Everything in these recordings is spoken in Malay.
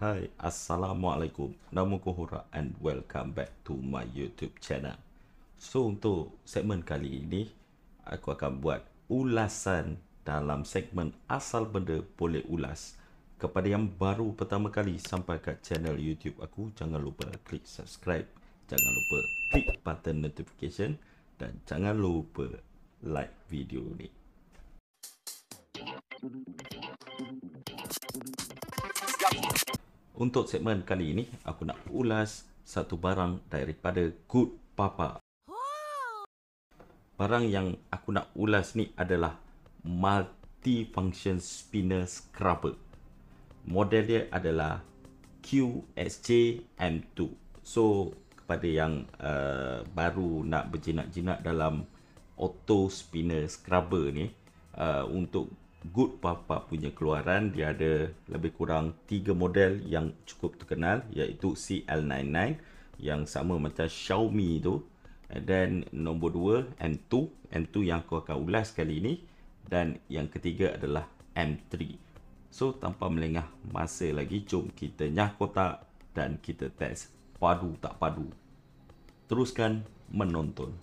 Hai, Assalamualaikum. Nama ku Hura and welcome back to my YouTube channel. So, untuk segmen kali ini, aku akan buat ulasan dalam segmen Asal Benda Boleh Ulas. Kepada yang baru pertama kali sampai kat channel YouTube aku, jangan lupa klik subscribe. Jangan lupa klik button notification dan jangan lupa like video ni. Yeah. Untuk segmen kali ini, aku nak ulas satu barang daripada Good Papa. Barang yang aku nak ulas ni adalah Multifunction Spinner Scrubber. Model dia adalah qsj 2 So, kepada yang uh, baru nak berjinak-jinak dalam Auto Spinner Scrubber ni, uh, untuk Good Papa punya keluaran dia ada lebih kurang 3 model yang cukup terkenal iaitu CL99 yang sama macam Xiaomi tu and then nombor 2 M2 M2 yang aku akan ulas kali ini dan yang ketiga adalah M3 so tanpa melengah masa lagi jom kita nyah kotak dan kita test padu tak padu teruskan menonton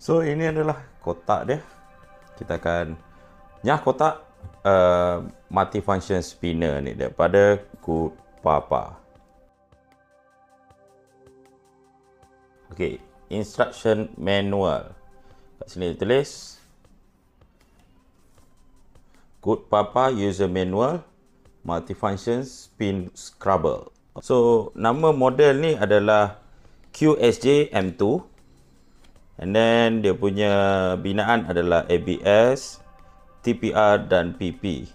so ini adalah kotak dia kita akan nyah kotak uh, multifunction spinner ni daripada Good Papa. Okey, instruction manual. Kat sini tulis Good Papa user manual multifunction spin scrubber. So, nama model ni adalah QSJ M2 and then dia punya binaan adalah ABS TPR dan PP.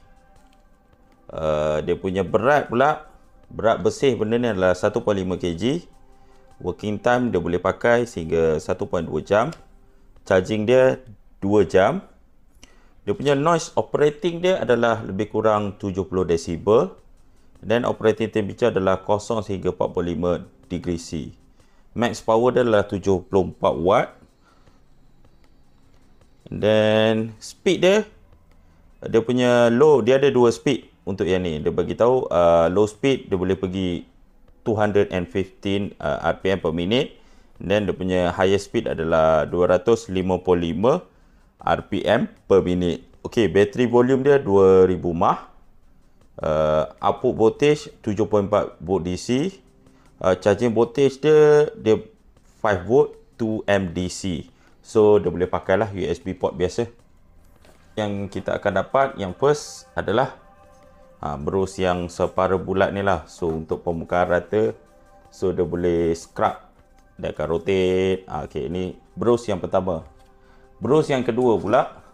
Uh, dia punya berat pula, berat bersih benda ni adalah 1.5 kg. Working time dia boleh pakai sehingga 1.2 jam. Charging dia 2 jam. Dia punya noise operating dia adalah lebih kurang 70 decibel. Dan operating temperature adalah 0 sehingga 45 degree C. Max power dia adalah 74 watt. Dan speed dia dia punya low dia ada dua speed untuk yang ni dia bagi tahu uh, low speed dia boleh pergi 215 uh, rpm per minit then dia punya higher speed adalah 255 rpm per minit okey bateri volume dia 2000 mah uh, output voltage 7.4 volt DC uh, charging voltage dia dia 5 volt 2 mdc so dia boleh pakailah USB port biasa yang kita akan dapat yang first adalah ha, brush yang separuh bulat ni lah so untuk permukaan rata so dia boleh scrub dia akan rotate ha, okay, ni brush yang pertama brush yang kedua pula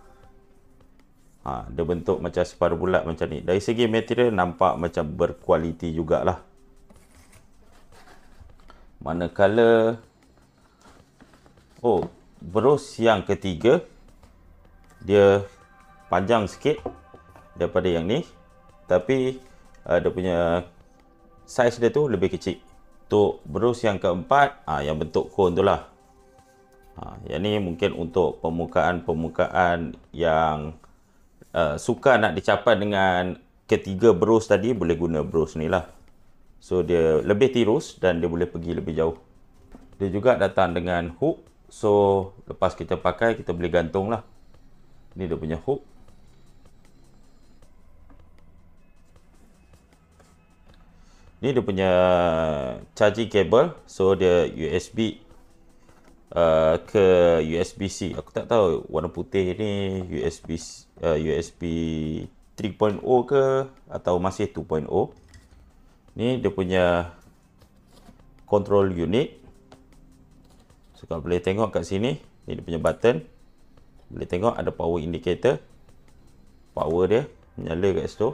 ha, dia bentuk macam separuh bulat macam ni dari segi material nampak macam berkualiti jugalah manakala oh brush yang ketiga dia panjang sikit daripada yang ni tapi uh, dia punya size dia tu lebih kecil Tu brush yang keempat uh, yang bentuk cone tu lah uh, yang ni mungkin untuk permukaan-permukaan yang uh, suka nak dicapai dengan ketiga brush tadi boleh guna brush ni lah so dia lebih tirus dan dia boleh pergi lebih jauh dia juga datang dengan hook so lepas kita pakai kita boleh gantung lah ni dia punya hook Ni dia punya charging cable. So dia USB uh, ke USB-C. Aku tak tahu warna putih ni USB uh, USB 3.0 ke atau masih 2.0. Ni dia punya control unit. So kalau boleh tengok kat sini, ni dia punya button. Boleh tengok ada power indicator. Power dia menyala kat situ.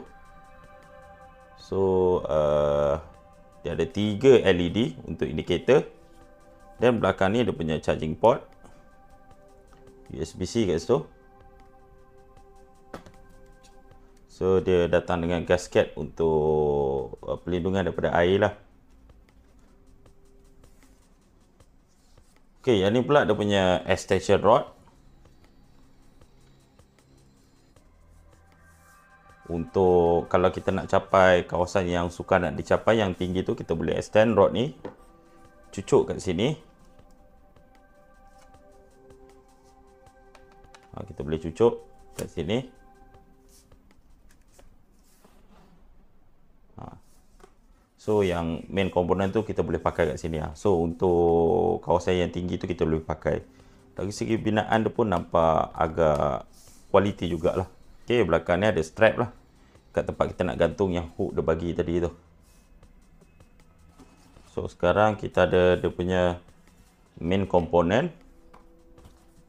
So uh, dia ada 3 LED untuk indikator, Dan belakang ni dia punya charging port. USB-C kat situ. So dia datang dengan gasket untuk uh, pelindungan daripada air lah. Okay, yang ni pula dia punya extension rod. untuk kalau kita nak capai kawasan yang suka nak dicapai yang tinggi tu kita boleh extend rod ni cucuk kat sini ha, kita boleh cucuk kat sini ha. so yang main komponen tu kita boleh pakai kat sini ha. so untuk kawasan yang tinggi tu kita boleh pakai dari segi binaan dia pun nampak agak kualiti jugalah ok belakang ni ada strap lah kat tempat kita nak gantung yang hook dia bagi tadi tu so sekarang kita ada dia punya main component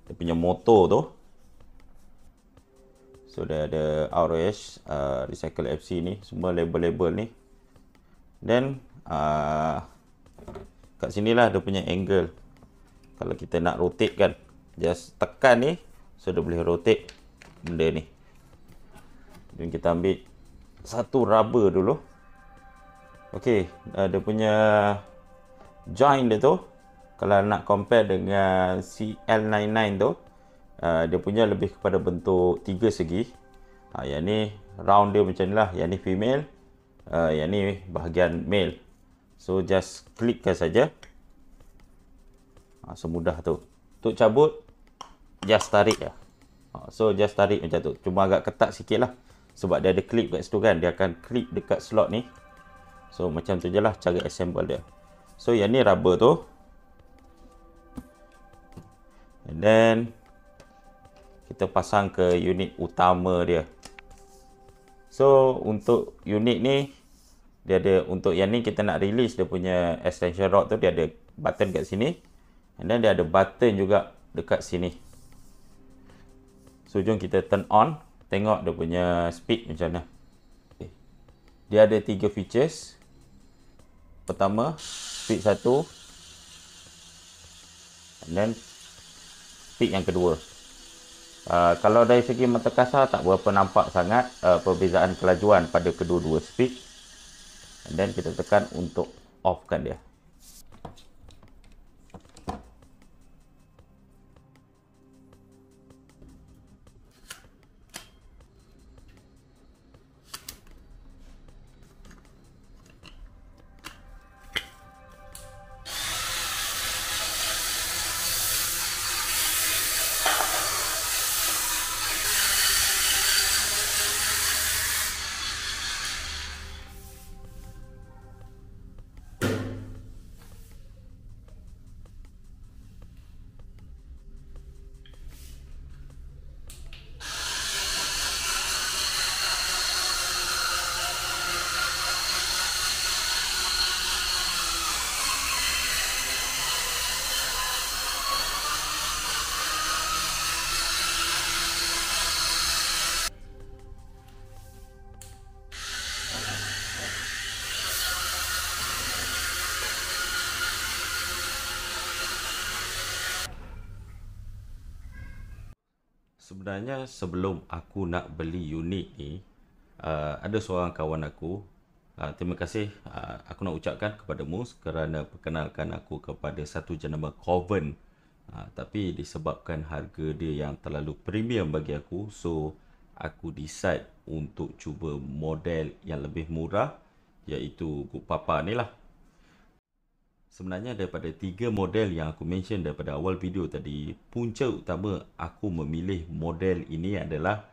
dia punya motor tu so dia ada RH uh, recycle FC ni semua label-label ni then uh, kat sini lah dia punya angle kalau kita nak rotate kan just tekan ni so dia boleh rotate benda ni dan kita ambil satu rubber dulu. Okey, uh, dia punya joint dia tu kalau nak compare dengan CL99 tu uh, dia punya lebih kepada bentuk tiga segi. Ha, yang ni round dia macam ni lah. Yang ni female. Uh, yang ni bahagian male. So just klikkan saja. Ha, semudah tu. Untuk cabut, just tarik lah. so just tarik macam tu. Cuma agak ketat sikit lah sebab dia ada clip kat situ kan dia akan clip dekat slot ni so macam tu je lah cara assemble dia so yang ni rubber tu and then kita pasang ke unit utama dia so untuk unit ni dia ada untuk yang ni kita nak release dia punya extension rod tu dia ada button kat sini and then dia ada button juga dekat sini so jom kita turn on tengok dia punya speed macam mana. Okay. Dia ada tiga features. Pertama, speed satu. And then, speed yang kedua. Uh, kalau dari segi mata kasar, tak berapa nampak sangat uh, perbezaan kelajuan pada kedua-dua speed. And then, kita tekan untuk offkan kan dia. sebenarnya sebelum aku nak beli unit ni uh, ada seorang kawan aku uh, terima kasih uh, aku nak ucapkan kepada Mus kerana perkenalkan aku kepada satu jenama Coven uh, tapi disebabkan harga dia yang terlalu premium bagi aku so aku decide untuk cuba model yang lebih murah iaitu Gupapa ni lah Sebenarnya daripada tiga model yang aku mention daripada awal video tadi, punca utama aku memilih model ini adalah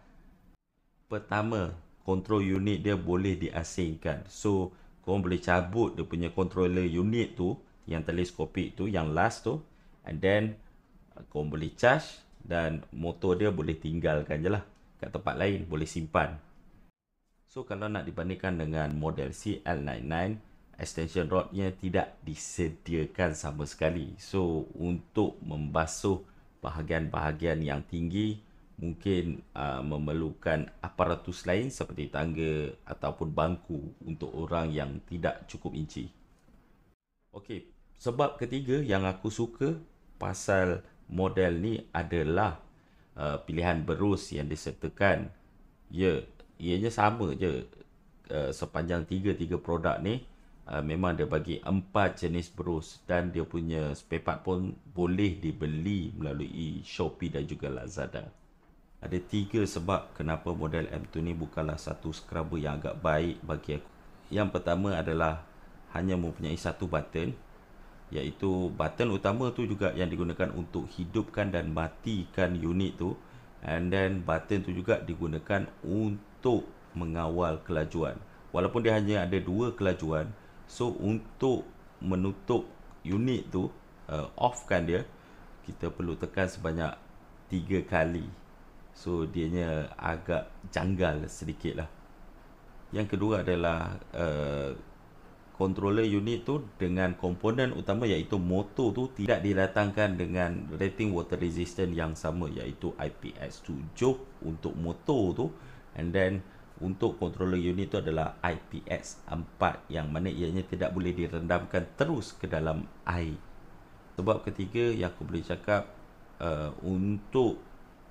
pertama, control unit dia boleh diasingkan. So, korang boleh cabut dia punya controller unit tu yang teleskopik tu, yang last tu and then uh, korang boleh charge dan motor dia boleh tinggalkan je lah kat tempat lain, boleh simpan. So, kalau nak dibandingkan dengan model CL99, extension rodnya tidak disediakan sama sekali. So untuk membasuh bahagian-bahagian yang tinggi mungkin uh, memerlukan aparatus lain seperti tangga ataupun bangku untuk orang yang tidak cukup inci. Okey, sebab ketiga yang aku suka pasal model ni adalah uh, pilihan berus yang disertakan. Ya, yeah, ianya sama je uh, sepanjang tiga-tiga produk ni uh, memang dia bagi empat jenis bros dan dia punya sepepat pun boleh dibeli melalui Shopee dan juga Lazada. Ada tiga sebab kenapa model M2 ni bukanlah satu scrubber yang agak baik bagi aku. Yang pertama adalah hanya mempunyai satu button iaitu button utama tu juga yang digunakan untuk hidupkan dan matikan unit tu and then button tu juga digunakan untuk mengawal kelajuan. Walaupun dia hanya ada dua kelajuan, So untuk menutup unit tu uh, kan dia Kita perlu tekan sebanyak 3 kali So dia nya agak janggal sedikit lah Yang kedua adalah uh, Controller unit tu dengan komponen utama iaitu motor tu Tidak didatangkan dengan rating water resistant yang sama Iaitu ipx 7 untuk motor tu And then untuk controller unit itu adalah IPX4 yang mana ianya tidak boleh direndamkan terus ke dalam air sebab ketiga yang aku boleh cakap uh, untuk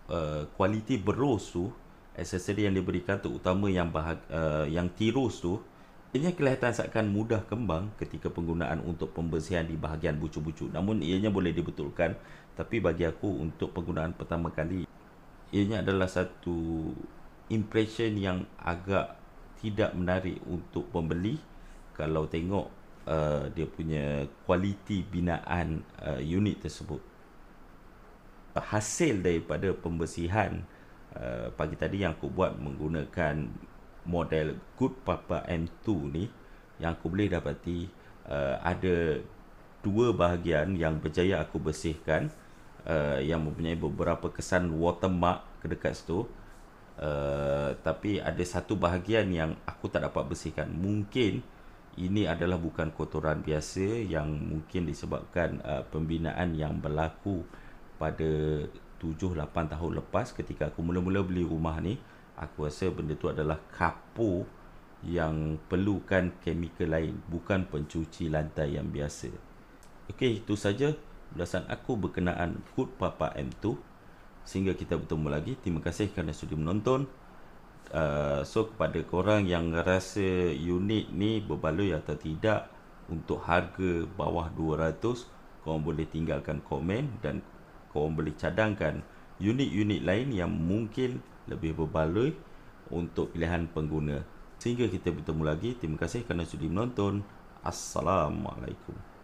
eh, kualiti uh, berus tu aksesori yang diberikan tu utama yang bahag- uh, yang tirus tu ianya kelihatan seakan mudah kembang ketika penggunaan untuk pembersihan di bahagian bucu-bucu namun ianya boleh dibetulkan tapi bagi aku untuk penggunaan pertama kali ianya adalah satu impression yang agak tidak menarik untuk pembeli kalau tengok uh, dia punya kualiti binaan uh, unit tersebut hasil daripada pembersihan uh, pagi tadi yang aku buat menggunakan model Good Papa M2 ni yang aku boleh dapati uh, ada dua bahagian yang berjaya aku bersihkan uh, yang mempunyai beberapa kesan watermark ke dekat situ Eh, tapi ada satu bahagian yang aku tak dapat bersihkan mungkin ini adalah bukan kotoran biasa yang mungkin disebabkan uh, pembinaan yang berlaku pada 7-8 tahun lepas ketika aku mula-mula beli rumah ni aku rasa benda tu adalah kapu yang perlukan kimia lain bukan pencuci lantai yang biasa Okey itu saja ulasan aku berkenaan Food Papa M2 sehingga kita bertemu lagi terima kasih kerana sudi menonton uh, so kepada korang yang rasa unit ni berbaloi atau tidak untuk harga bawah 200 korang boleh tinggalkan komen dan korang boleh cadangkan unit-unit lain yang mungkin lebih berbaloi untuk pilihan pengguna sehingga kita bertemu lagi terima kasih kerana sudi menonton assalamualaikum